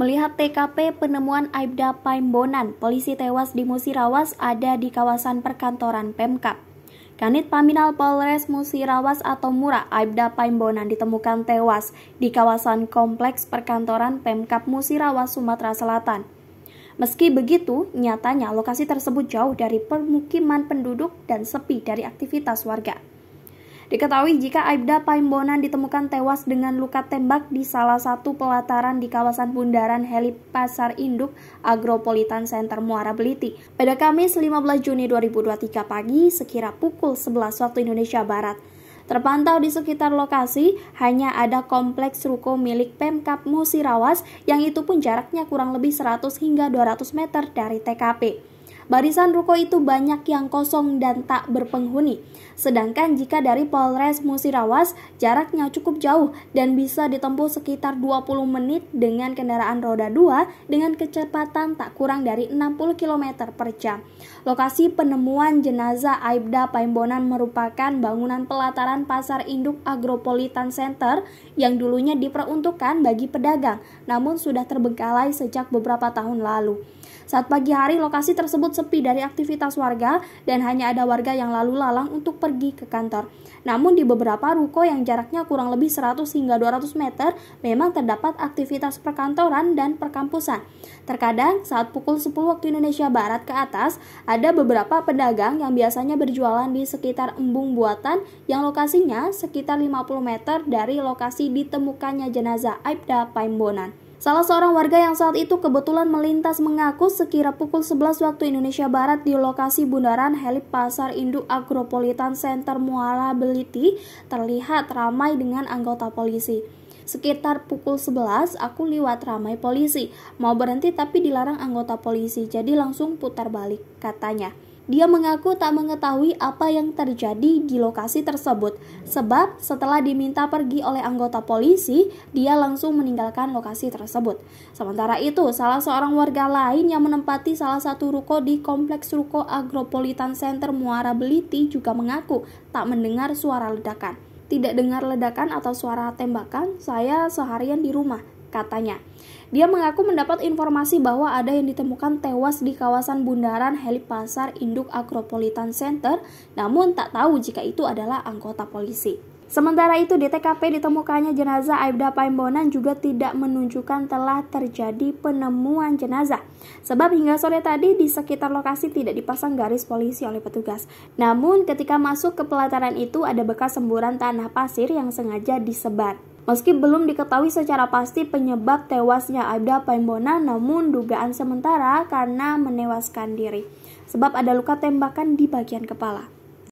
Melihat TKP penemuan Aibda Paimbonan, polisi tewas di Musirawas ada di kawasan perkantoran Pemkap. Kanit Paminal Polres Musirawas atau Mura, Aibda Paimbonan ditemukan tewas di kawasan kompleks perkantoran Pemkap Musirawas, Sumatera Selatan. Meski begitu, nyatanya lokasi tersebut jauh dari permukiman penduduk dan sepi dari aktivitas warga. Diketahui jika Aibda Paimbonan ditemukan tewas dengan luka tembak di salah satu pelataran di kawasan bundaran heli Pasar Induk Agropolitan Center Muara Beliti. Pada Kamis 15 Juni 2023 pagi sekira pukul 11 waktu Indonesia Barat. Terpantau di sekitar lokasi hanya ada kompleks ruko milik Pemkap Musirawas yang itu pun jaraknya kurang lebih 100 hingga 200 meter dari TKP. Barisan ruko itu banyak yang kosong dan tak berpenghuni. Sedangkan jika dari Polres Musirawas, jaraknya cukup jauh dan bisa ditempuh sekitar 20 menit dengan kendaraan roda 2 dengan kecepatan tak kurang dari 60 km per jam. Lokasi penemuan jenazah Aibda Paimbonan merupakan bangunan pelataran Pasar Induk Agropolitan Center yang dulunya diperuntukkan bagi pedagang, namun sudah terbengkalai sejak beberapa tahun lalu. Saat pagi hari, lokasi tersebut tersebut sepi dari aktivitas warga dan hanya ada warga yang lalu lalang untuk pergi ke kantor. Namun di beberapa ruko yang jaraknya kurang lebih 100 hingga 200 meter memang terdapat aktivitas perkantoran dan perkampusan. Terkadang saat pukul 10 waktu Indonesia Barat ke atas, ada beberapa pedagang yang biasanya berjualan di sekitar embung buatan yang lokasinya sekitar 50 meter dari lokasi ditemukannya jenazah Aibda Paimbonan. Salah seorang warga yang saat itu kebetulan melintas mengaku sekira pukul 11 waktu Indonesia Barat di lokasi bundaran heli Pasar Induk Agropolitan Center Muara Beliti terlihat ramai dengan anggota polisi. Sekitar pukul 11 aku liwat ramai polisi, mau berhenti tapi dilarang anggota polisi jadi langsung putar balik katanya. Dia mengaku tak mengetahui apa yang terjadi di lokasi tersebut, sebab setelah diminta pergi oleh anggota polisi, dia langsung meninggalkan lokasi tersebut. Sementara itu, salah seorang warga lain yang menempati salah satu ruko di kompleks ruko Agropolitan Center Muara Beliti juga mengaku tak mendengar suara ledakan. Tidak dengar ledakan atau suara tembakan, saya seharian di rumah, katanya. Dia mengaku mendapat informasi bahwa ada yang ditemukan tewas di kawasan bundaran Helipasar Induk Akropolitan Center, namun tak tahu jika itu adalah anggota polisi. Sementara itu di TKP ditemukannya jenazah Aibda Paimbonan juga tidak menunjukkan telah terjadi penemuan jenazah. Sebab hingga sore tadi di sekitar lokasi tidak dipasang garis polisi oleh petugas. Namun ketika masuk ke pelataran itu ada bekas semburan tanah pasir yang sengaja disebar. Meski belum diketahui secara pasti penyebab tewasnya Aibda Paimbona, namun dugaan sementara karena menewaskan diri. Sebab ada luka tembakan di bagian kepala.